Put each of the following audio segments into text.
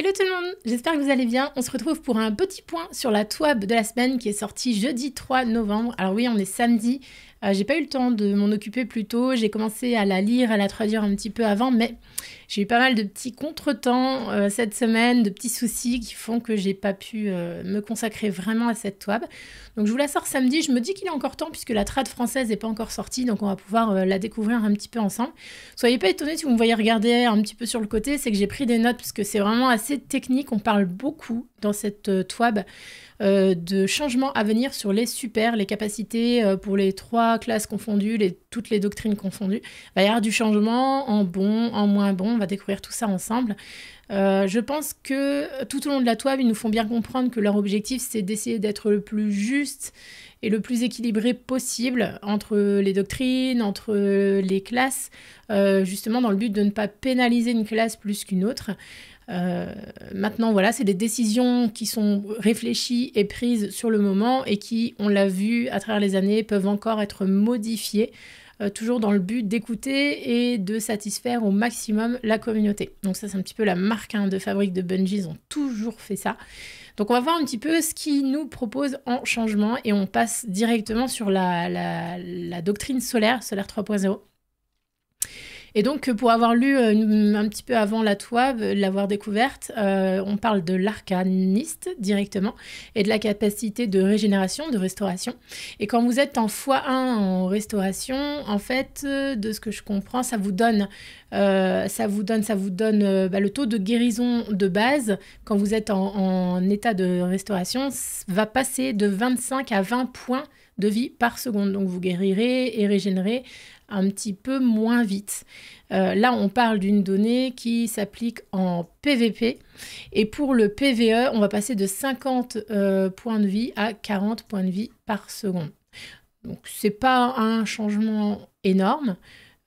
Hello tout le monde, j'espère que vous allez bien. On se retrouve pour un petit point sur la TWAB de la semaine qui est sortie jeudi 3 novembre. Alors oui, on est samedi. Euh, j'ai pas eu le temps de m'en occuper plus tôt. J'ai commencé à la lire, à la traduire un petit peu avant, mais j'ai eu pas mal de petits contretemps euh, cette semaine, de petits soucis qui font que j'ai pas pu euh, me consacrer vraiment à cette toile. Donc je vous la sors samedi. Je me dis qu'il est encore temps puisque la trad française n'est pas encore sortie, donc on va pouvoir euh, la découvrir un petit peu ensemble. Soyez pas étonnés si vous me voyez regarder un petit peu sur le côté, c'est que j'ai pris des notes parce que c'est vraiment assez technique. On parle beaucoup dans cette toile. Euh, de changements à venir sur les super, les capacités euh, pour les trois classes confondues, les, toutes les doctrines confondues. Il va y avoir du changement en bon, en moins bon, on va découvrir tout ça ensemble. Euh, je pense que tout au long de la toile, ils nous font bien comprendre que leur objectif, c'est d'essayer d'être le plus juste et le plus équilibré possible entre les doctrines, entre les classes, justement dans le but de ne pas pénaliser une classe plus qu'une autre. Euh, maintenant, voilà, c'est des décisions qui sont réfléchies et prises sur le moment et qui, on l'a vu à travers les années, peuvent encore être modifiées, euh, toujours dans le but d'écouter et de satisfaire au maximum la communauté. Donc ça, c'est un petit peu la marque hein, de fabrique de Bungie, ils ont toujours fait ça. Donc on va voir un petit peu ce qu'ils nous proposent en changement et on passe directement sur la, la doctrine solaire, solaire 3.0. Et donc, euh, pour avoir lu euh, un petit peu avant la toi, euh, l'avoir découverte, on parle de l'arcaniste directement et de la capacité de régénération, de restauration. Et quand vous êtes en x1 en restauration, en fait, de ce que je comprends, ça vous donne, ça vous donne, ça vous donne bah, le taux de guérison de base quand vous êtes en, en état de restauration va passer de 25 à 20 points de vie par seconde. Donc vous guérirez et régénérez un petit peu moins vite. Euh, là, on parle d'une donnée qui s'applique en PVP. Et pour le PVE, on va passer de 50 euh, points de vie à 40 points de vie par seconde. Donc c'est pas un changement énorme.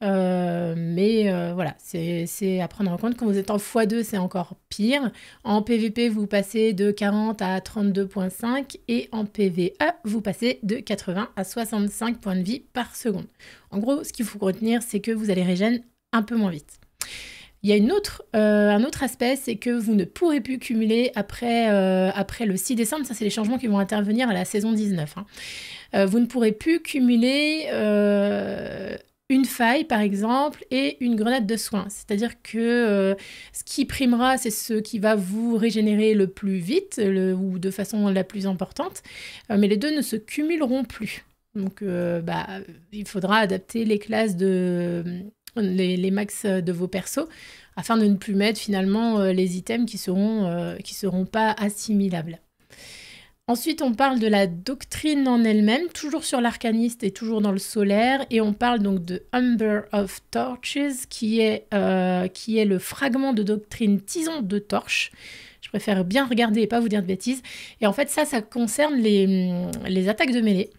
Euh, mais euh, voilà, c'est à prendre en compte. Quand vous êtes en x2, c'est encore pire. En PVP, vous passez de 40 à 32.5 et en PVE, vous passez de 80 à 65 points de vie par seconde. En gros, ce qu'il faut retenir, c'est que vous allez régène un peu moins vite. Il y a une autre, euh, un autre aspect, c'est que vous ne pourrez plus cumuler après, après le 6 décembre. Ça, c'est les changements qui vont intervenir à la saison 19. Hein. vous ne pourrez plus cumuler une faille par exemple et une grenade de soin. C'est-à-dire que euh, ce qui primera, c'est ce qui va vous régénérer le plus vite ou de façon la plus importante, euh, mais les deux ne se cumuleront plus. Donc euh, bah, il faudra adapter les classes de les, max de vos persos afin de ne plus mettre finalement les items qui seront seront pas assimilables. Ensuite, on parle de la doctrine en elle-même, toujours sur l'arcaniste et toujours dans le solaire, et on parle donc de Humber of Torches, qui est, euh, qui est le fragment de doctrine Tison de Torche. Je préfère bien regarder et pas vous dire de bêtises. Et en fait, ça, ça concerne les, les attaques de mêlée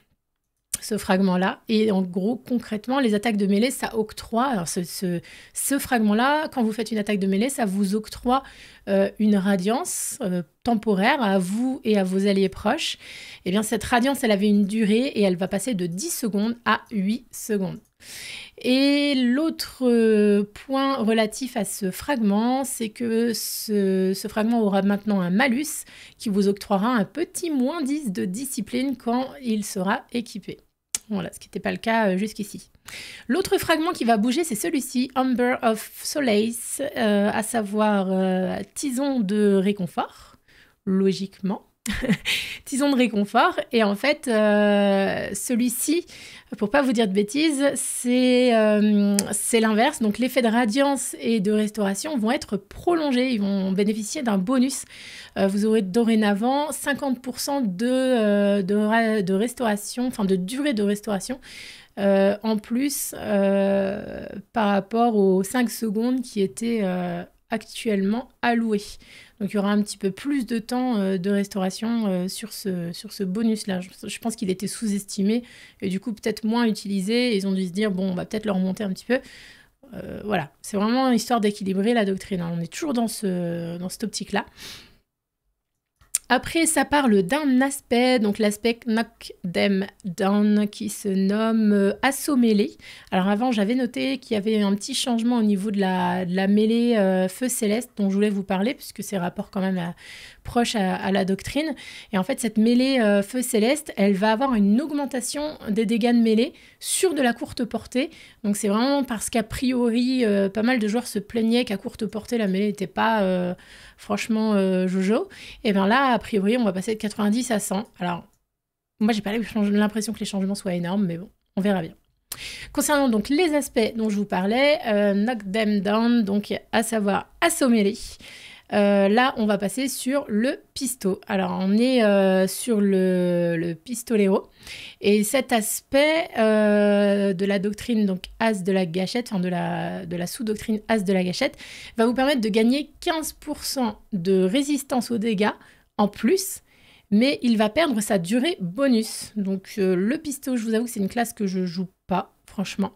ce fragment-là. Et en gros, concrètement, les attaques de mêlée, ça octroie, alors ce, ce, fragment-là, quand vous faites une attaque de mêlée, ça vous octroie euh, une radiance euh, temporaire à vous et à vos alliés proches. Et eh bien cette radiance, elle avait une durée et elle va passer de 10 secondes à 8 secondes. Et l'autre euh, point relatif à ce fragment, c'est que ce, ce, fragment aura maintenant un malus qui vous octroiera un petit moins 10 de discipline quand il sera équipé. Voilà, ce qui n'était pas le cas euh, jusqu'ici. L'autre fragment qui va bouger, c'est celui-ci, Amber of Solace, euh, à savoir euh, Tison de réconfort, logiquement. tison de réconfort. Et en fait, euh, celui-ci, pour pas vous dire de bêtises, euh, c'est l'inverse. Donc l'effet de radiance et de restauration vont être prolongés. Ils vont bénéficier d'un bonus. Euh, vous aurez dorénavant 50% de, restauration, enfin de durée de restauration. en plus, par rapport aux 5 secondes qui étaient actuellement alloué, Donc il y aura un petit peu plus de temps euh, de restauration euh, sur ce, sur ce bonus-là. Je, pense qu'il était sous-estimé et du coup peut-être moins utilisé. Ils ont dû se dire, bon, on va peut-être le remonter un petit peu. Euh, voilà, c'est vraiment histoire d'équilibrer la doctrine. Hein. On est toujours dans, ce, dans cette optique-là. Après, ça parle d'un aspect, donc l'aspect knock them down qui se nomme euh, asso Alors avant, j'avais noté qu'il y avait un petit changement au niveau de la, la mêlée euh, feu céleste dont je voulais vous parler, puisque c'est rapport quand même à proche à, la doctrine. Et en fait, cette mêlée euh, feu céleste, elle va avoir une augmentation des dégâts de mêlée sur de la courte portée. Donc c'est vraiment parce qu'a priori, euh, pas mal de joueurs se plaignaient qu'à courte portée, la mêlée n'était pas euh, franchement jojo. Et bien là, a priori, on va passer de 90 à 100. Alors, moi, j'ai pas l'impression que les changements soient énormes, mais bon, on verra bien. Concernant donc les aspects dont je vous parlais, knock them down, donc à savoir assommer les euh, là, on va passer sur le pisto. Alors, on est euh, sur le, pistolero. Et cet aspect euh, de la doctrine, donc as de la gâchette, enfin de la, de la sous-doctrine as de la gâchette, va vous permettre de gagner 15% de résistance aux dégâts en plus mais il va perdre sa durée bonus. Donc le pisto, je vous avoue que c'est une classe que je joue pas, franchement.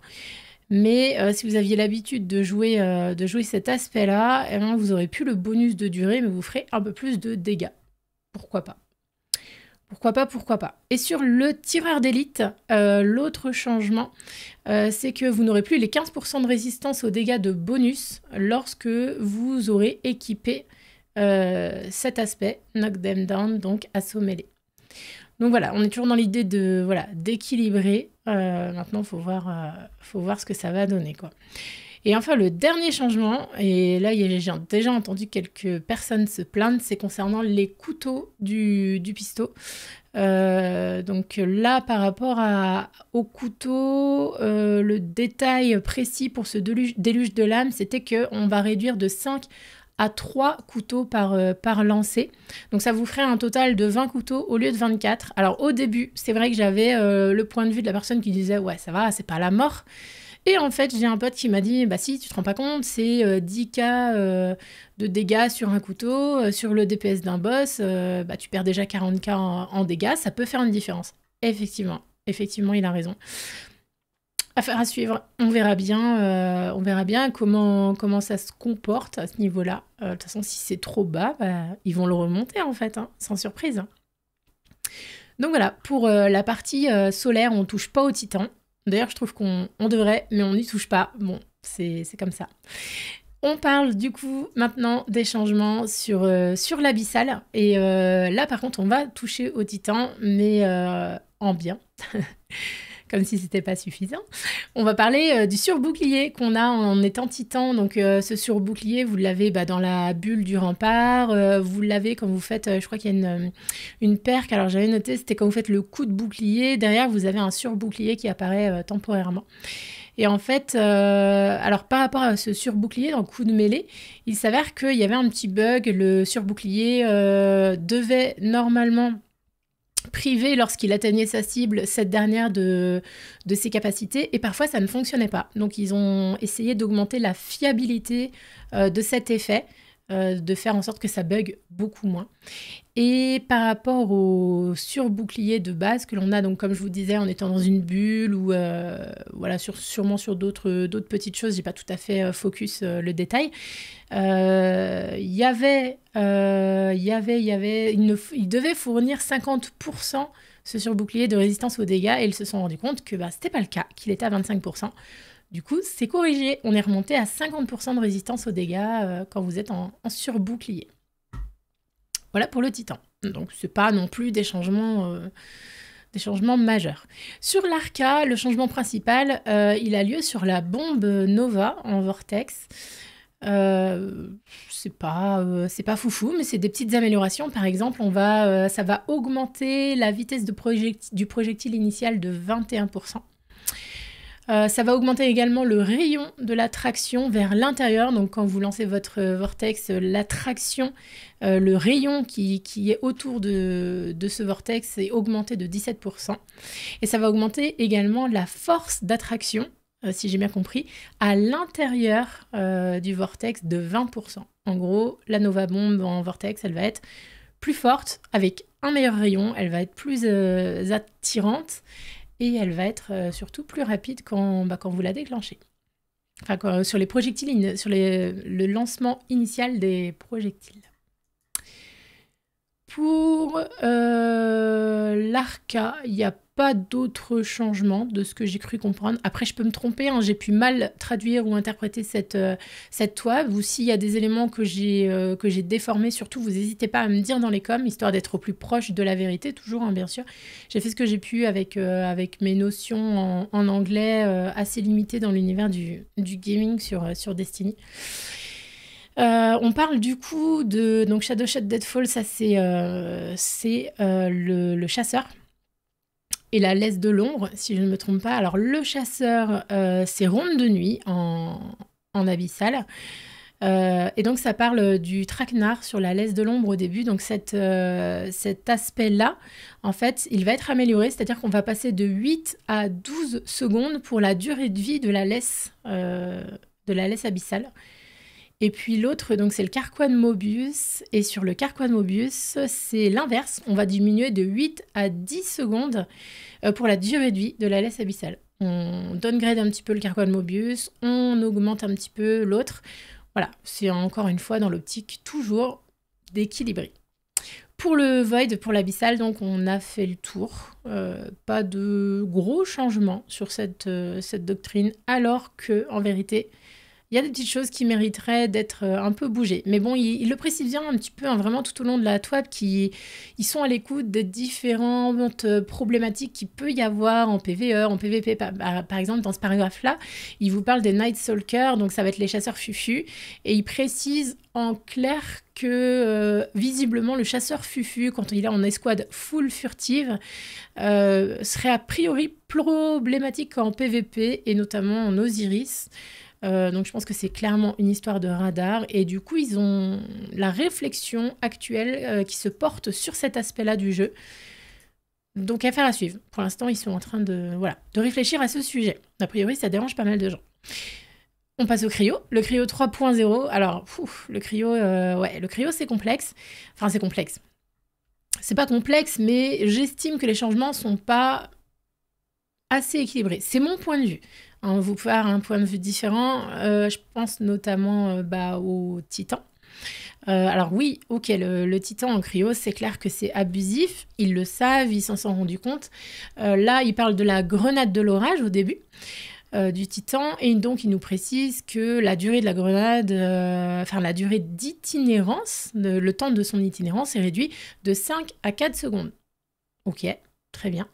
Mais euh, si vous aviez l'habitude de, jouer, euh, de jouer cet aspect-là, eh ben, vous aurez plus le bonus de durée, mais vous ferez un peu plus de dégâts. Pourquoi pas Pourquoi pas, pourquoi pas Et sur le tireur d'élite, euh, l'autre changement, c'est que vous n'aurez plus les 15% de résistance aux dégâts de bonus lorsque vous aurez équipé cet aspect, Knock Them Down, donc assommez-les. Donc voilà, on est toujours dans l'idée de voilà d'équilibrer euh, maintenant, faut voir, euh, faut voir ce que ça va donner, quoi. Et enfin, le dernier changement, et là, j'ai déjà entendu quelques personnes se plaindre, c'est concernant les couteaux du, pisto euh, donc là, par rapport au couteau, le détail précis pour ce déluge, de lames, c'était qu'on va réduire de 5 à 3 couteaux par, euh, par lancé. Donc ça vous ferait un total de 20 couteaux au lieu de 24. Alors au début, c'est vrai que j'avais euh, le point de vue de la personne qui disait ouais ça va, c'est pas la mort. Et en fait, j'ai un pote qui m'a dit bah si, tu te rends pas compte, c'est 10k euh, de dégâts sur un couteau, sur le DPS d'un boss, bah tu perds déjà 40k en dégâts, ça peut faire une différence. Effectivement, effectivement, il a raison. Affaire à suivre. On verra bien, euh, on verra bien comment, comment ça se comporte à ce niveau-là. Euh, de toute façon, si c'est trop bas, bah, ils vont le remonter en fait, hein, sans surprise. Donc voilà, pour euh, la partie solaire, on ne touche pas au titan. D'ailleurs, je trouve qu'on devrait, mais on n'y touche pas. Bon, c'est comme ça. On parle du coup maintenant des changements sur, sur l'abyssal. Et là, par contre, on va toucher au titan, mais en bien. comme si c'était pas suffisant. On va parler euh, du surbouclier qu'on a en étant titan. Donc euh, ce surbouclier, vous l'avez bah, dans la bulle du rempart, euh, vous l'avez quand vous faites, je crois qu'il y a une, une perque, alors j'avais noté, c'était quand vous faites le coup de bouclier, derrière vous avez un surbouclier qui apparaît temporairement. Et en fait, alors par rapport à ce surbouclier dans le coup de mêlée, il s'avère qu'il y avait un petit bug. Le surbouclier devait normalement privé lorsqu'il atteignait sa cible, cette dernière de, de ses capacités, et parfois ça ne fonctionnait pas. Donc ils ont essayé d'augmenter la fiabilité euh, de cet effet euh, de faire en sorte que ça bug beaucoup moins. Et par rapport au surbouclier de base que l'on a, donc comme je vous disais, en étant dans une bulle ou euh, voilà, sûrement sur d'autres petites choses, j'ai pas tout à fait euh, focus le détail. Il y avait, il avait, il, devait fournir 50% ce surbouclier de résistance aux dégâts et ils se sont rendus compte que bah, n'était pas le cas, qu'il était à 25%. Du coup, c'est corrigé. On est remonté à 50% de résistance aux dégâts euh, quand vous êtes en, surbouclier. Voilà pour le titan. Donc c'est pas non plus des changements, euh, majeurs. Sur l'arca, le changement principal, euh, il a lieu sur la bombe Nova en vortex. Ce c'est pas c'est pas foufou mais c'est des petites améliorations par exemple on va ça va augmenter la vitesse du projectile initial de 21% euh, ça va augmenter également le rayon de l'attraction vers l'intérieur. Donc quand vous lancez votre vortex, euh, l'attraction, euh, le rayon qui, est autour de, ce vortex est augmenté de 17%. Et ça va augmenter également la force d'attraction, si j'ai bien compris, à l'intérieur du vortex de 20%. En gros, la Nova Bombe en vortex, elle va être plus forte, avec un meilleur rayon, elle va être plus attirante et elle va être euh, surtout plus rapide bah, quand, vous la déclenchez. Enfin, euh, sur les projectiles, sur le lancement initial des projectiles. Pour euh, l'ARCA, il n'y a pas d'autres changements de ce que j'ai cru comprendre. Après, je peux me tromper, hein, j'ai pu mal traduire ou interpréter cette, euh, cette toile. Ou s'il y a des éléments euh, que j'ai déformés, surtout, vous n'hésitez pas à me dire dans les coms, histoire d'être au plus proche de la vérité, toujours, hein, bien sûr. J'ai fait ce que j'ai pu avec, avec mes notions en, anglais assez limitées dans l'univers du, gaming sur, sur Destiny. Euh, on parle du coup de donc Shadow Shot Deadfall, ça c'est euh, euh, le, chasseur et la laisse de l'ombre, si je ne me trompe pas. Alors le chasseur, c'est Ronde de nuit en, abyssal. et donc ça parle du traquenard sur la laisse de l'ombre au début. Donc cet aspect-là, en fait, il va être amélioré, c'est-à-dire qu'on va passer de 8 à 12 secondes pour la durée de vie de la laisse, de la laisse abyssale. Et puis l'autre, donc c'est le carquois de Mobius. Et sur le carquois de Mobius, c'est l'inverse. On va diminuer de 8 à 10 secondes euh, pour la durée de vie de la laisse abyssale. On downgrade un petit peu le carquois de Mobius, on augmente un petit peu l'autre. Voilà, c'est encore une fois dans l'optique toujours d'équilibrer. Pour le Void, pour l'abyssal, donc on a fait le tour. Euh, pas de gros changements sur cette, euh, cette doctrine, alors que en vérité, il y a des petites choses qui mériteraient d'être euh, un peu bougées. Mais bon, il, le précise bien un petit peu, hein, vraiment tout au long de la toile, qu'ils sont à l'écoute des différentes euh, problématiques qu'il peut y avoir en PVE, en PVP. Par, exemple, dans ce paragraphe-là, il vous parle des Night Stalkers, donc ça va être les chasseurs fufu, et il précise en clair que euh, visiblement le chasseur Fufu, quand il est en escouade full furtive, serait a priori problématique en PvP et notamment en Osiris. Euh, donc je pense que c'est clairement une histoire de radar. Et du coup, ils ont la réflexion actuelle euh, qui se porte sur cet aspect-là du jeu. Donc affaire à suivre. Pour l'instant, ils sont en train de, de réfléchir à ce sujet. A priori, ça dérange pas mal de gens. On passe au cryo, le cryo 3.0. Alors, le cryo, euh, le cryo c'est complexe. Enfin, c'est complexe. C'est pas complexe, mais j'estime que les changements sont pas assez équilibrés. C'est mon point de vue on vous faire un point de vue différent. Euh, je pense notamment euh, bah, au Titan. Euh, alors oui, ok, le, titan en cryo, c'est clair que c'est abusif, ils le savent, ils s'en sont rendus compte. là, il parle de la grenade de l'orage au début du titan, et donc il nous précise que la durée de la grenade, enfin la durée d'itinérance, le temps de son itinérance est réduit de 5 à 4 secondes. Ok. Très bien.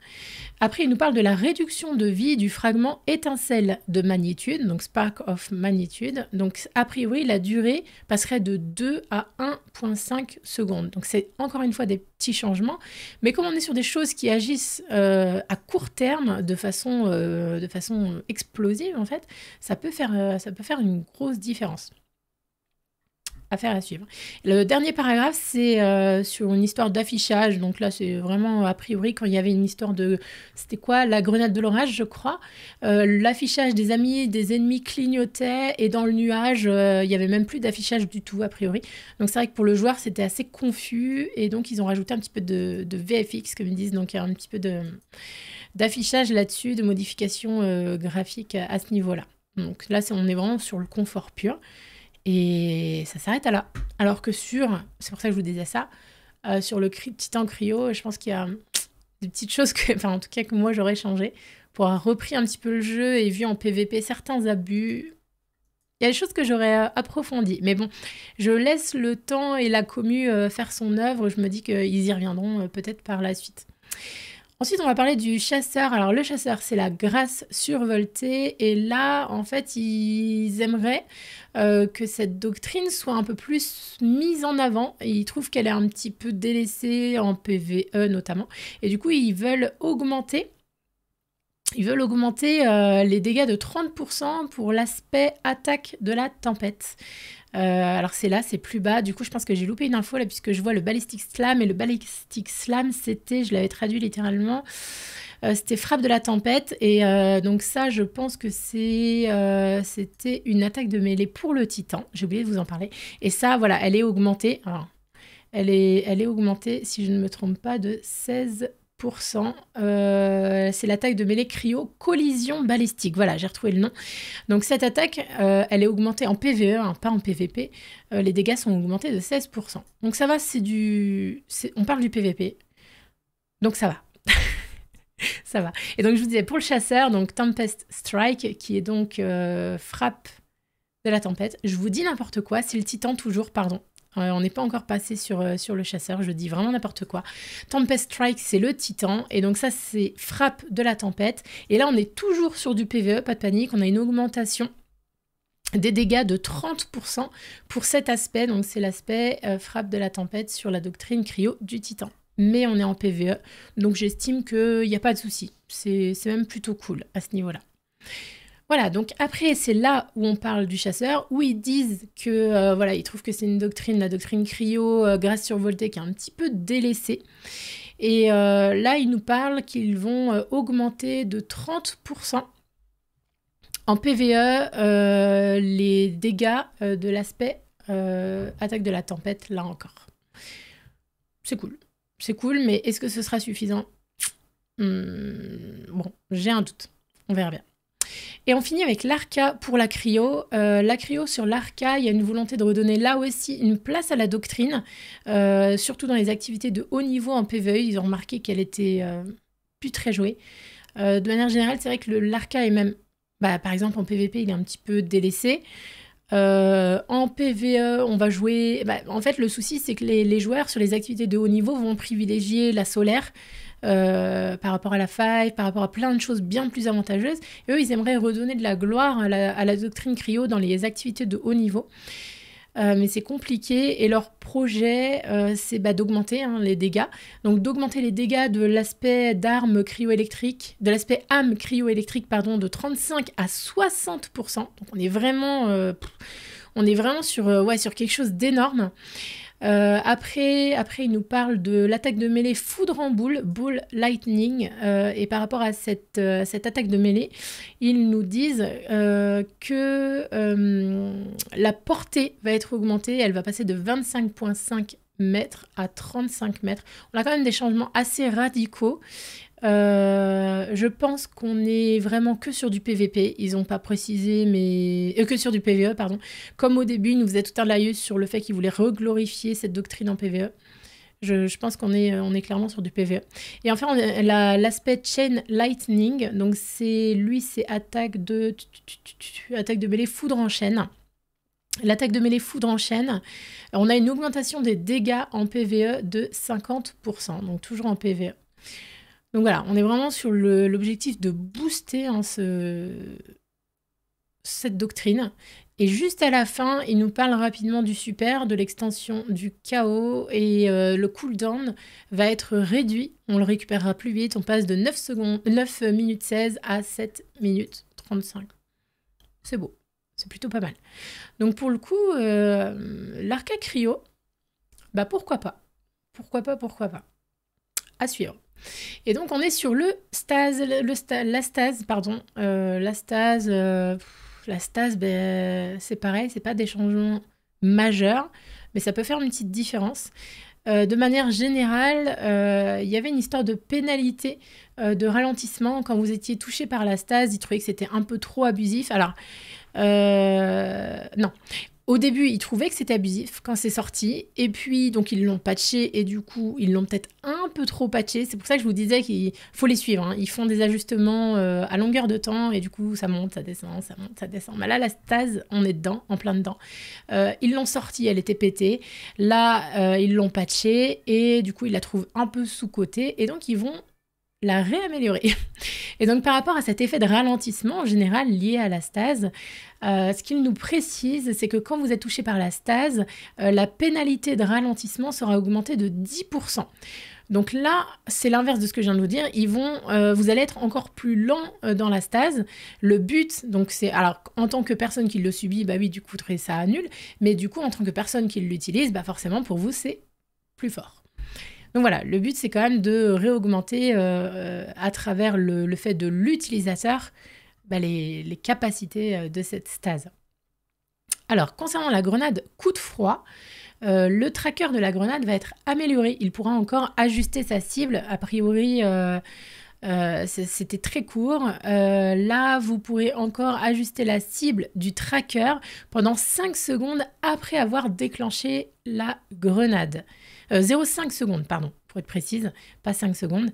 Après, il nous parle de la réduction de vie du fragment étincelle de magnitude, donc spark of magnitude. Donc, a priori, la durée passerait de 2 à 1,5 secondes. Donc, c'est encore une fois des petits changements. Mais comme on est sur des choses qui agissent euh, à court terme de façon, euh, de façon explosive, en fait, ça peut faire, euh, ça peut faire une grosse différence faire à suivre. Le dernier paragraphe, c'est euh, sur une histoire d'affichage. Donc là, c'est vraiment a priori quand il y avait une histoire de. C'était quoi La grenade de l'orage, je crois. Euh, l'affichage des amis des ennemis clignotait et dans le nuage, euh, il n'y avait même plus d'affichage du tout, a priori. Donc c'est vrai que pour le joueur, c'était assez confus et donc ils ont rajouté un petit peu de, VFX, comme ils disent. Donc il y a un petit peu d'affichage là-dessus, de modifications graphiques à, ce niveau-là. Donc là, c'est on est vraiment sur le confort pur. Et ça s'arrête là. Alors que sur, c'est pour ça que je vous disais ça, euh, sur le cri, Titan Cryo, je pense qu'il y a des petites choses que, enfin en tout cas que moi j'aurais changé pour avoir repris un petit peu le jeu et vu en PVP certains abus. Il y a des choses que j'aurais euh, approfondies. Mais bon, je laisse le temps et la commu euh, faire son œuvre. Je me dis qu'ils y reviendront peut-être par la suite. Ensuite, on va parler du chasseur. Alors, le chasseur, c'est la grâce survoltée. Et là, en fait, ils aimeraient euh, que cette doctrine soit un peu plus mise en avant. ils trouvent qu'elle est un petit peu délaissée en PVE notamment. Et du coup, ils veulent augmenter ils veulent augmenter euh, les dégâts de 30% pour l'aspect attaque de la tempête. Euh, alors c'est là, c'est plus bas. Du coup, je pense que j'ai loupé une info là, puisque je vois le Ballistic Slam. Et le Ballistic Slam, c'était, je l'avais traduit littéralement, euh, c'était frappe de la tempête. Et euh, donc ça, je pense que c'est, c'était une attaque de mêlée pour le Titan. J'ai oublié de vous en parler. Et ça, voilà, elle est augmentée. elle, est, elle est augmentée, si je ne me trompe pas, de 16 euh, c'est l'attaque de mêlée cryo collision balistique. Voilà, j'ai retrouvé le nom. Donc cette attaque, euh, elle est augmentée en PVE, hein, pas en PVP. Euh, les dégâts sont augmentés de 16%. Donc ça va, c'est du... On parle du PVP. Donc ça va. ça va. Et donc je vous disais, pour le chasseur, donc Tempest Strike, qui est donc frappe de la tempête. Je vous dis n'importe quoi, c'est le titan toujours, pardon. Euh, on n'est pas encore passé sur, euh, sur le chasseur, je dis vraiment n'importe quoi. Tempest Strike, c'est le titan, et donc ça, c'est frappe de la tempête. Et là, on est toujours sur du PVE, pas de panique, on a une augmentation des dégâts de 30% pour cet aspect, donc c'est l'aspect euh, frappe de la tempête sur la doctrine cryo du titan. Mais on est en PVE, donc j'estime qu'il n'y a pas de souci. C'est même plutôt cool à ce niveau-là. Voilà, donc après, c'est là où on parle du chasseur, où ils disent que, euh, voilà, ils trouvent que c'est une doctrine, la doctrine cryo, euh, grâce survoltée, qui est un petit peu délaissée. Et euh, là, ils nous parlent qu'ils vont augmenter de 30% en PVE les dégâts de l'aspect attaque de la tempête, là encore. C'est cool. C'est cool, mais est-ce que ce sera suffisant hmm, bon, j'ai un doute. On verra bien. Et on finit avec l'ARCA pour la cryo. Euh, la cryo sur l'ARCA, il y a une volonté de redonner là aussi une place à la doctrine, euh, surtout dans les activités de haut niveau en PVE. Ils ont remarqué qu'elle était euh, plus très jouée. de manière générale, c'est vrai que l'ARCA est même, bah, par exemple en PVP, il est un petit peu délaissé. en PVE, on va jouer. Bah, en fait, le souci, c'est que les, joueurs sur les activités de haut niveau vont privilégier la solaire euh, par rapport à la faille, par rapport à plein de choses bien plus avantageuses. eux, ils aimeraient redonner de la gloire à la, doctrine cryo dans les activités de haut niveau. Euh, mais c'est compliqué et leur projet euh, c'est bah, d'augmenter hein, les dégâts donc d'augmenter les dégâts de l'aspect d'armes de l'aspect âme cryoélectrique pardon de 35 à 60 donc on est vraiment on est vraiment sur ouais sur quelque chose d'énorme euh, après, après, nous parlent de l'attaque de mêlée foudre en boule, boule lightning. Euh, et par rapport à cette, euh, cette attaque de mêlée, ils nous disent que la portée va être augmentée. Elle va passer de 25,5 mètres à 35 mètres. On a quand même des changements assez radicaux. Euh, je pense qu'on est vraiment que sur du PVP. Ils n'ont pas précisé, mais euh, que sur du PVE, pardon. Comme au début, ils nous faisaient tout un laïus sur le fait qu'ils voulaient reglorifier cette doctrine en PVE. Je, pense qu'on est, clairement sur du PVE. Et enfin, l'aspect Chain Lightning. Donc, c'est lui, c'est attaque de, attaque de mêlée foudre en chaîne. L'attaque de mêlée foudre en chaîne, on a une augmentation des dégâts en PVE de 50%, donc toujours en PVE. Donc voilà, on est vraiment sur l'objectif de booster hein, cette doctrine. Et juste à la fin, il nous parle rapidement du super, de l'extension du chaos, et euh, le cooldown va être réduit. On le récupérera plus vite, on passe de 9, secondes, minutes 16 à 7 minutes 35. C'est beau, c'est plutôt pas mal. Donc pour le coup, euh, l'arca cryo, bah pourquoi pas Pourquoi pas, pourquoi pas À suivre. Et donc on est sur le stase, le la stase, pardon, euh, la stase, euh, la stase, ben, c'est pareil, c'est pas des changements majeurs, mais ça peut faire une petite différence. Euh, de manière générale, il y avait une histoire de pénalité, de ralentissement quand vous étiez touché par la stase. Ils trouvaient que c'était un peu trop abusif. Alors, non. Au début, ils trouvaient que c'était abusif quand c'est sorti, et puis donc ils l'ont patché, et du coup, ils l'ont peut-être un peu trop patché. C'est pour ça que je vous disais qu'il faut les suivre. Hein. Ils font des ajustements euh, à longueur de temps, et du coup, ça monte, ça descend, ça monte, ça descend. Mais là, la stase, on est dedans, en plein dedans. Euh, ils l'ont sorti, elle était pétée. Là, euh, ils l'ont patché, et du coup, ils la trouvent un peu sous-côté, et donc ils vont la réaméliorer. Et donc par rapport à cet effet de ralentissement en général lié à la stase, euh, ce qu'il nous précise, c'est que quand vous êtes touché par la stase, euh, la pénalité de ralentissement sera augmentée de 10%. Donc là, c'est l'inverse de ce que je viens de vous dire. Ils vont, euh, vous allez être encore plus lent dans la stase. Le but, donc c'est, alors en tant que personne qui le subit, bah oui, du coup, ça annule. Mais du coup, en tant que personne qui l'utilise, bah forcément, pour vous, c'est plus fort. Donc voilà, le but c'est quand même de réaugmenter euh, euh, à travers le, fait de l'utilisateur bah, les, capacités euh, de cette stase. Alors concernant la grenade coup de froid, le tracker de la grenade va être amélioré. Il pourra encore ajuster sa cible. A priori, c'était très court. là, vous pourrez encore ajuster la cible du tracker pendant 5 secondes après avoir déclenché la grenade. 0,5 euh, secondes, pardon, pour être précise, pas 5 secondes.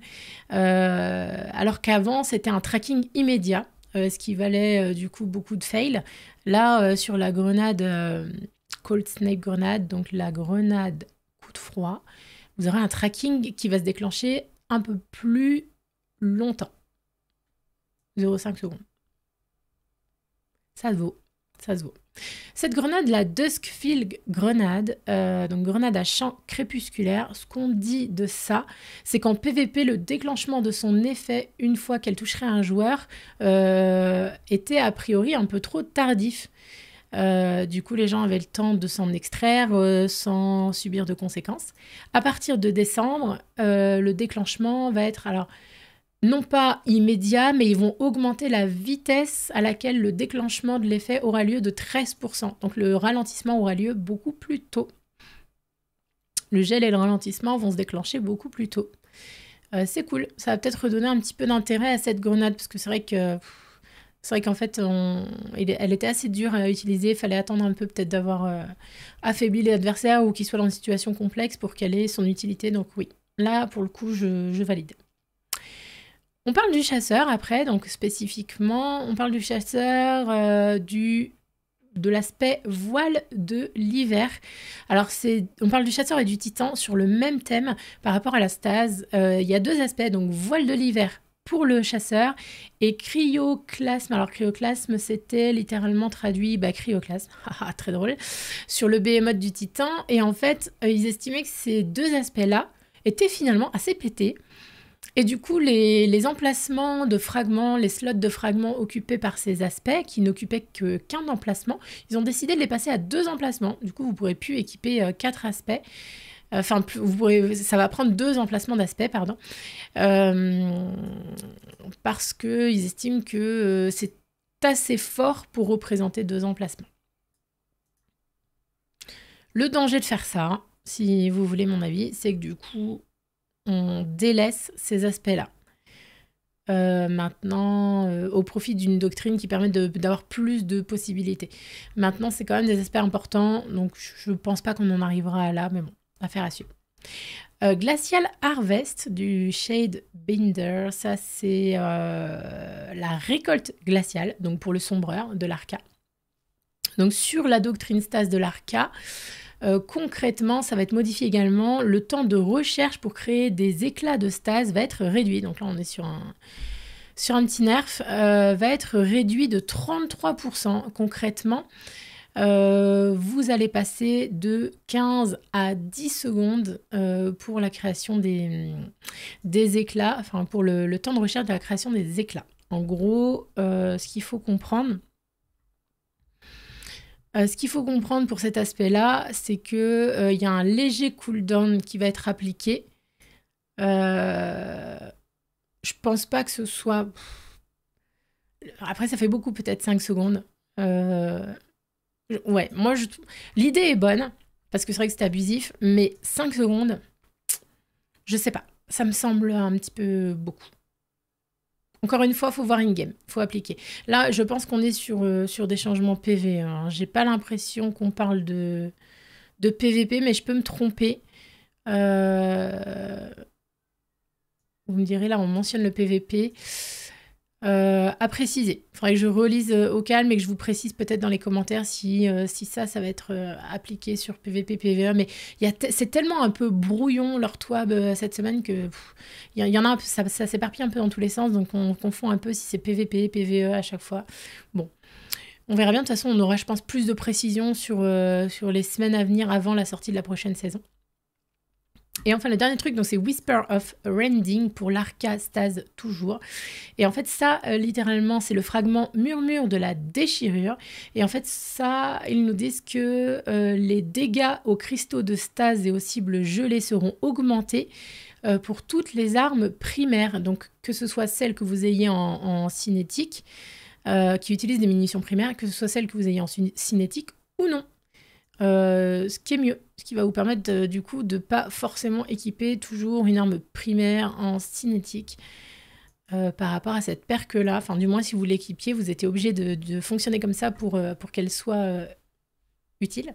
Euh, alors qu'avant, c'était un tracking immédiat, euh, ce qui valait du coup beaucoup de fails. Là, sur la grenade Cold Snake Grenade, donc la grenade coup de froid, vous aurez un tracking qui va se déclencher un peu plus longtemps. 0,5 secondes. Ça se vaut, ça se vaut. Cette grenade la Duskfield Grenade, euh, donc grenade à champ crépusculaire, ce qu'on dit de ça, c'est qu'en PvP, le déclenchement de son effet une fois qu'elle toucherait un joueur euh, était a priori un peu trop tardif. Euh, du coup, les gens avaient le temps de s'en extraire sans subir de conséquences. À partir de décembre, le déclenchement va être alors non pas immédiat, mais ils vont augmenter la vitesse à laquelle le déclenchement de l'effet aura lieu de 13%. Donc le ralentissement aura lieu beaucoup plus tôt. Le gel et le ralentissement vont se déclencher beaucoup plus tôt. Euh, c'est cool, ça va peut-être redonner un petit peu d'intérêt à cette grenade, parce que c'est vrai que... C'est vrai qu'en fait, elle était assez dure à utiliser. Il fallait attendre un peu peut-être d'avoir euh, affaibli affaibli l'adversaire ou qu'il soit dans une situation complexe pour qu'elle ait son utilité. Donc oui, là, pour le coup, je valide. On parle du chasseur après, donc spécifiquement, on parle du chasseur, euh, du de l'aspect voile de l'hiver. Alors c'est, on parle du chasseur et du titan sur le même thème par rapport à la stase. Euh, il y a deux aspects, donc voile de l'hiver pour le chasseur et cryoclasme. Alors cryoclasme, c'était littéralement traduit bah, cryoclasme, très drôle, sur le behemoth du titan. Et en fait, euh, ils estimaient que ces deux aspects-là étaient finalement assez pétés. Et du coup, les, emplacements de fragments, les slots de fragments occupés par ces aspects, qui n'occupaient que, qu'un emplacement, ils ont décidé de les passer à deux emplacements. Du coup, vous ne pourrez plus équiper euh, quatre aspects. Euh, enfin, ça va prendre deux emplacements d'aspect, pardon, euh, parce qu'ils estiment que c'est assez fort pour représenter deux emplacements. Le danger de faire ça, si vous voulez mon avis, c'est que du coup, on délaisse ces aspects-là. Euh, maintenant euh, au profit d'une doctrine qui permet d'avoir plus de possibilités. Maintenant, c'est quand même des aspects importants, donc je ne pense pas qu'on en arrivera là, mais bon, affaire à suivre. Euh, Glacial Harvest du Shade Binder, ça c'est la récolte glaciale, donc pour le sombreur de l'Arca. Donc sur la doctrine Stas de l'Arca, euh, concrètement, ça va être modifié également. Le temps de recherche pour créer des éclats de stase va être réduit. Donc là, on est sur un, sur un petit nerf. Euh, va être réduit de 33% concrètement. Euh, vous allez passer de 15 à 10 secondes pour la création des, des éclats, enfin pour le, temps de recherche de la création des éclats. En gros, ce qu'il faut comprendre, euh, ce qu'il faut comprendre pour cet aspect-là, c'est qu'il euh, il y a un léger cooldown qui va être appliqué. Euh, je pense pas que ce soit. Après, ça fait beaucoup, peut-être 5 secondes. Ouais, moi, je... l'idée est bonne, parce que c'est vrai que c'est abusif, mais 5 secondes, je sais pas. Ça me semble un petit peu beaucoup. Encore une fois, faut voir une game, faut appliquer. Là, je pense qu'on est sur, euh, sur des changements PV. Hein. J'ai pas l'impression qu'on parle de, de PVP, mais je peux me tromper. Euh, vous me direz là, on mentionne le PVP. Euh, à préciser. Il faudrait que je relise euh, au calme et que je vous précise peut-être dans les commentaires si, euh, si ça, ça va être appliqué sur PVP, PVE. Mais c'est tellement un peu brouillon leur toit cette semaine que il y, en a ça, s'éparpille un peu dans tous les sens. Donc on confond un peu si c'est PVP, PVE à chaque fois. Bon. On verra bien. De toute façon, on aura, je pense, plus de précisions sur, sur les semaines à venir avant la sortie de la prochaine saison. Et enfin, le dernier truc, donc c'est Whisper of Rending pour stase toujours. Et en fait, ça, euh, littéralement, c'est le fragment murmure de la déchirure. Et en fait, ça, ils nous disent que euh, les dégâts aux cristaux de stase et aux cibles gelées seront augmentés euh, pour toutes les armes primaires. Donc, que ce soit celles que vous ayez en, en cinétique, qui utilisent des munitions primaires, que ce soit celles que vous ayez en cinétique ou non. Euh, ce qui est mieux, ce qui va vous permettre du coup de pas forcément équiper toujours une arme primaire en cinétique euh, par rapport à cette perque là. Enfin, du moins si vous l'équipiez, vous étiez obligé de, fonctionner comme ça pour, euh, pour qu'elle soit utile.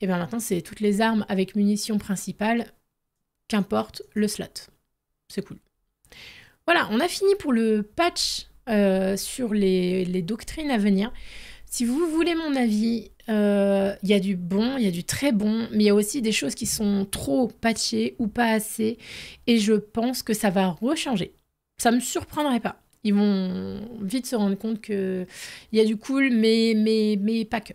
Et bien maintenant, c'est toutes les armes avec munitions principales, qu'importe le slot. C'est cool. Voilà, on a fini pour le patch sur les, les doctrines à venir. Si vous voulez mon avis il euh, y a du bon, il y a du très bon, mais il y a aussi des choses qui sont trop patchées ou pas assez. Et je pense que ça va rechanger. Ça me surprendrait pas. Ils vont vite se rendre compte qu'il y a du cool, mais, mais, mais pas que.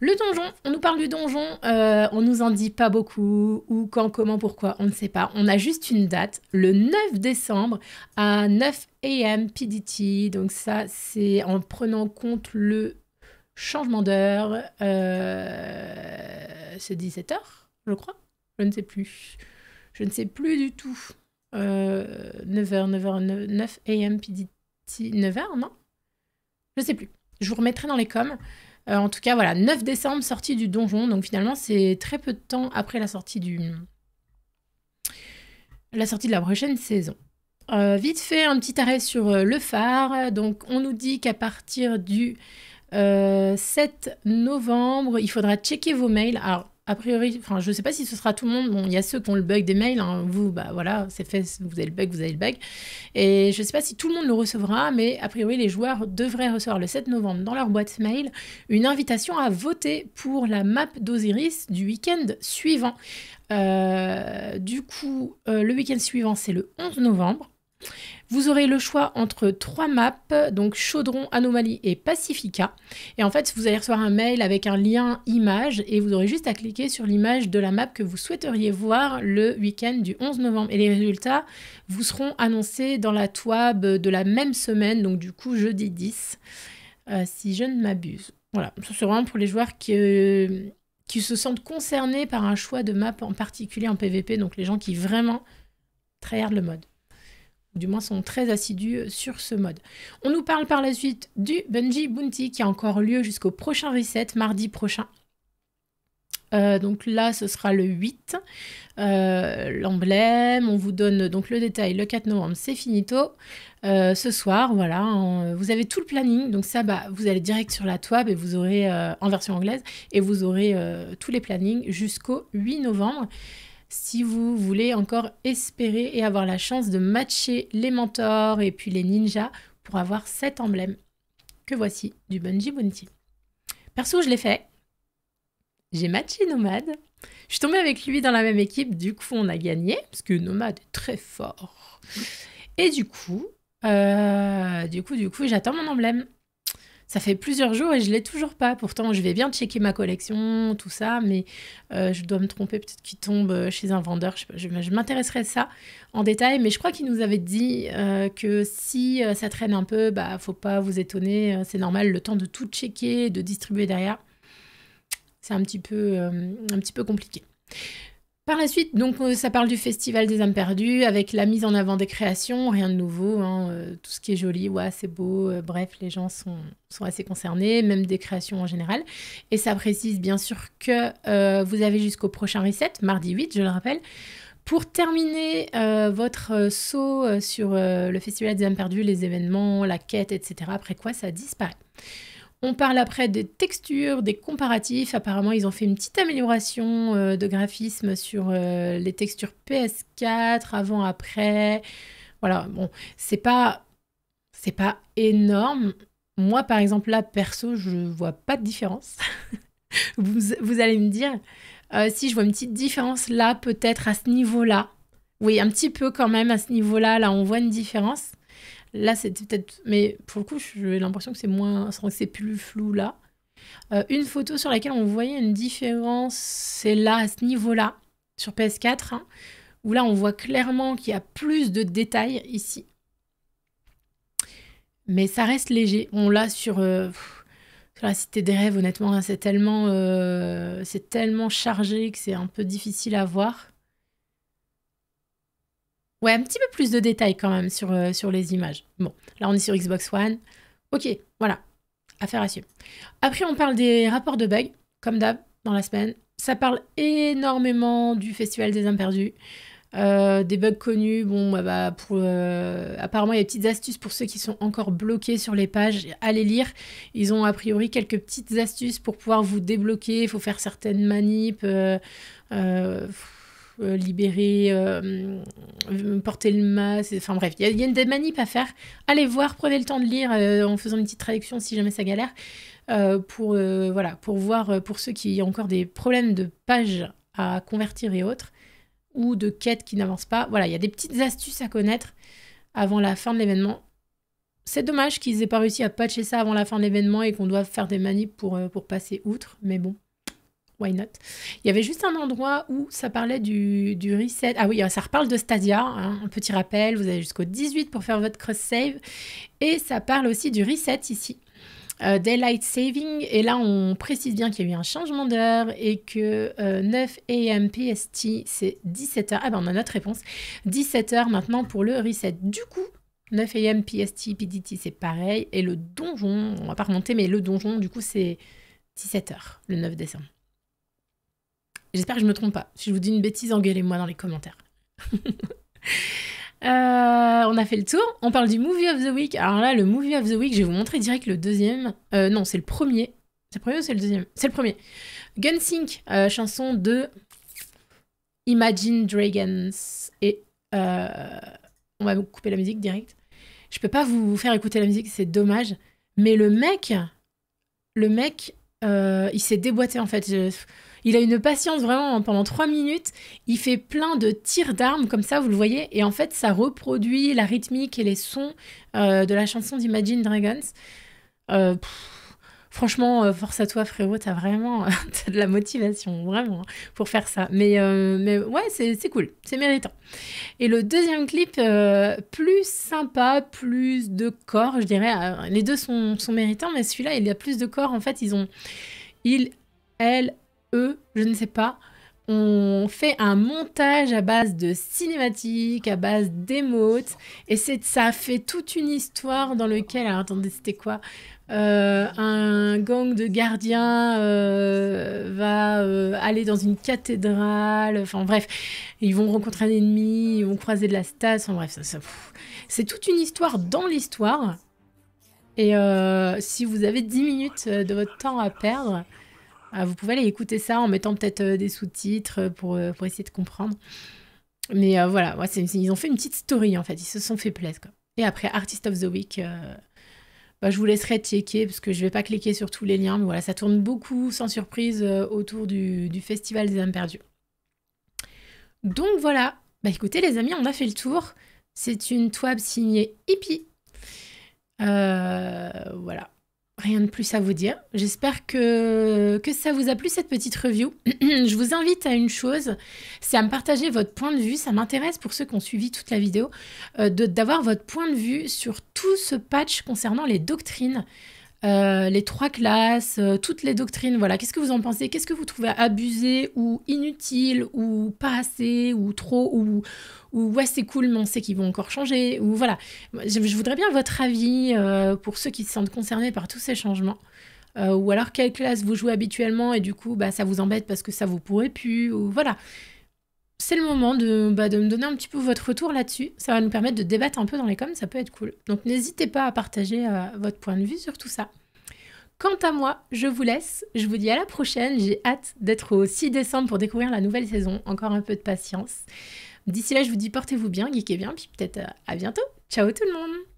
Le donjon, on nous parle du donjon, euh, on nous en dit pas beaucoup, ou quand, comment, pourquoi, on ne sait pas. On a juste une date, le 9 décembre à 9 am PDT, donc ça c'est en prenant compte le changement d'heure, euh, c'est 17h, je crois. Je ne sais plus. Je ne sais plus du tout. Euh, 9h, 9h, 9 am, 9h, non Je ne sais plus. Je vous remettrai dans les coms. Euh, en tout cas, voilà, 9 décembre, sortie du donjon. Donc finalement, c'est très peu de temps après la sortie du... La sortie de la prochaine saison. Euh, vite fait, un petit arrêt sur le phare. Donc on nous dit qu'à partir du 7 euh, novembre, il faudra checker vos mails. Alors, a priori, enfin, je ne sais pas si ce sera tout le monde. Bon, il y a ceux qui ont le bug des mails. Hein. Vous, bah voilà, c'est fait. Vous avez le bug, vous avez le bug. Et je ne sais pas si tout le monde le recevra, mais a priori, les joueurs devraient recevoir le 7 novembre dans leur boîte mail une invitation à voter pour la map d'Osiris du week-end suivant. Euh, du coup, euh, le week-end suivant, c'est le 11 novembre. Vous aurez le choix entre trois maps, donc Chaudron, Anomalie et Pacifica. Et en fait, vous allez recevoir un mail avec un lien image et vous aurez juste à cliquer sur l'image de la map que vous souhaiteriez voir le week-end du 11 novembre. Et les résultats vous seront annoncés dans la TWAB de la même semaine, donc du coup jeudi 10, euh, si je ne m'abuse. Voilà, ce sera vraiment pour les joueurs euh, qui... se sentent concernés par un choix de map en particulier en PvP, donc les gens qui vraiment trahirent le mode du moins sont très assidus sur ce mode. On nous parle par la suite du Bungie Bounty qui a encore lieu jusqu'au prochain reset, mardi prochain. Euh, donc là, ce sera le 8, euh, l'emblème, on vous donne donc le détail le 4 novembre, c'est finito. Euh, ce soir, voilà, vous avez tout le planning, donc ça, bah, vous allez direct sur la toile et vous aurez, en version anglaise, et vous aurez tous les plannings jusqu'au 8 novembre si vous voulez encore espérer et avoir la chance de matcher les mentors et puis les ninjas pour avoir cet emblème que voici du Bungie Bounty. Perso, je l'ai fait. J'ai matché Nomade. Je suis tombée avec lui dans la même équipe, du coup on a gagné, parce que Nomade est très fort. Et du coup, euh, du coup, du coup, j'attends mon emblème. Ça fait plusieurs jours et je l'ai toujours pas. Pourtant, je vais bien checker ma collection, tout ça, mais euh, je dois me tromper. Peut-être qu'il tombe euh, chez un vendeur. Je, pas, je m'intéresserai à ça en détail. Mais je crois qu'il nous avait dit euh, que si ça traîne un peu, bah faut pas vous étonner. C'est normal, le temps de tout checker, de distribuer derrière, c'est un petit peu, un petit peu compliqué. Par la suite, donc, euh, ça parle du Festival des âmes perdues, avec la mise en avant des créations, rien de nouveau, hein, euh, tout ce qui est joli, ouais, c'est beau, euh, bref, les gens sont, sont, assez concernés, même des créations en général. Et ça précise bien sûr que vous avez jusqu'au prochain reset, mardi 8, je le rappelle, pour terminer votre saut sur le Festival des âmes perdues, les événements, la quête, etc., après quoi ça disparaît. On parle après des textures, des comparatifs. Apparemment, ils ont fait une petite amélioration euh, de graphisme sur euh, les textures PS4, avant-après. Voilà, bon, c'est pas, c'est pas énorme. Moi, par exemple, là, perso, je vois pas de différence. vous, allez me dire, euh, si je vois une petite différence là, peut-être à ce niveau-là. Oui, un petit peu quand même à ce niveau-là, là, on voit une différence. Là, c'est peut-être. Mais pour le coup, j'ai l'impression que c'est moins. C'est plus flou là. Euh, une photo sur laquelle on voyait une différence, c'est là, à ce niveau-là, sur PS4, hein, où là, on voit clairement qu'il y a plus de détails ici. Mais ça reste léger. On l'a euh, sur, la Cité des Rêves, honnêtement, c'est tellement, euh, tellement chargé que c'est un peu difficile à voir. Ouais, un petit peu plus de détails quand même sur, euh, sur les images. Bon, là on est sur Xbox One. Ok, voilà. Affaire à suivre. Après, on parle des rapports de bugs, comme d'hab, dans la semaine. Ça parle énormément du Festival des Imperdus. Euh, des bugs connus, bon, bah, pour, euh, apparemment, il y a des petites astuces pour ceux qui sont encore bloqués sur les pages. Allez lire. Ils ont a priori quelques petites astuces pour pouvoir vous débloquer. Il faut faire certaines manips. Euh, euh, libérer, euh, porter le masque. Enfin bref, il y, a des manips à faire. Allez voir, prenez le temps de lire euh, en faisant une petite traduction si jamais ça galère. pour, voilà, pour voir pour ceux qui ont encore des problèmes de pages à convertir et autres, ou de quêtes qui n'avancent pas. Voilà, il y a des petites astuces à connaître avant la fin de l'événement. C'est dommage qu'ils aient pas réussi à patcher ça avant la fin de l'événement et qu'on doive faire des manips pour, pour passer outre, mais bon why Il y avait juste un endroit où ça parlait du, reset. Ah oui, ça reparle de Stadia, hein, un petit rappel, vous avez jusqu'au 18 pour faire votre cross-save. Et ça parle aussi du reset ici. Euh, daylight Saving, et là on précise bien qu'il y a eu un changement d'heure et que 9 euh, AM PST c'est 17h. Ah ben on a notre réponse. 17h maintenant pour le reset. Du coup, 9 AM PST, PDT c'est pareil. Et le donjon, on va pas remonter, mais le donjon du coup c'est 17h le 9 décembre. J'espère que je ne me trompe pas. Si je vous dis une bêtise, engueulez-moi dans les commentaires. Euh, on a fait le tour. On parle du Movie of the Week. Alors là, le Movie of the Week, je vais vous montrer direct le deuxième. Euh, non, c'est le premier. C'est le premier ou c'est le deuxième C'est le premier. Gunsync, euh, chanson de Imagine Dragons. Et on va vous couper la musique direct. Je peux pas vous faire écouter la musique, c'est dommage. Mais le mec, le mec, il s'est déboîté en fait. Il a une patience vraiment pendant trois minutes. Il fait plein de tirs d'armes comme ça, vous le voyez. Et en fait, ça reproduit la rythmique et les sons euh, de la chanson d'Imagine Dragons. Euh, franchement, euh, force à toi, frérot. T'as vraiment as de la motivation, vraiment, pour faire ça. Mais, mais ouais, c'est cool. C'est méritant. Et le deuxième clip, plus sympa, plus de corps, je dirais. les deux sont, sont méritants, mais celui-là, il y a plus de corps. En fait, ils ont. Ils, elle eux, je ne sais pas, on fait un montage à base de cinématiques, à base d'émotes, et c'est ça fait toute une histoire dans lequel, alors attendez, c'était quoi euh, Un gang de gardiens euh, va euh, aller dans une cathédrale, enfin bref, ils vont rencontrer un ennemi, ils vont croiser de la stasse, enfin bref, ça, c'est toute une histoire dans l'histoire. Et si vous avez 10 minutes de votre temps à perdre, ah, vous pouvez aller écouter ça en mettant peut-être euh, des sous-titres euh, euh, pour, essayer de comprendre. Mais voilà, ils ont fait une petite story en fait, ils se sont fait plaisir. Et après, Artist of the Week, bah, je vous laisserai checker parce que je ne vais pas cliquer sur tous les liens. Mais voilà, ça tourne beaucoup, sans surprise, autour du, Festival des âmes perdues. Donc voilà, bah écoutez les amis, on a fait le tour. C'est une toile signée hippie. voilà. Rien de plus à vous dire. J'espère que, que ça vous a plu cette petite review. je vous invite à une chose, c'est à me partager votre point de vue. Ça m'intéresse pour ceux qui ont suivi toute la vidéo, euh, de d'avoir votre point de vue sur tout ce patch concernant les doctrines. Euh, les trois classes, euh, toutes les doctrines. Voilà, qu'est-ce que vous en pensez Qu'est-ce que vous trouvez abusé ou inutile ou pas assez ou trop ou, ou ouais c'est cool mais on sait qu'ils vont encore changer ou voilà. Je, voudrais bien votre avis euh, pour ceux qui se sentent concernés par tous ces changements. ou alors quelle classe vous jouez habituellement et du coup bah, ça vous embête parce que ça vous pourrait plus ou voilà c'est le moment bah, de, me donner un petit peu votre retour là-dessus. Ça va nous permettre de débattre un peu dans les coms, ça peut être cool. Donc n'hésitez pas à partager euh, votre point de vue sur tout ça. Quant à moi, je vous laisse. Je vous dis à la prochaine. J'ai hâte d'être au 6 décembre pour découvrir la nouvelle saison. Encore un peu de patience. D'ici là, je vous dis portez-vous bien, geekez bien, puis peut-être euh, à bientôt. Ciao tout le monde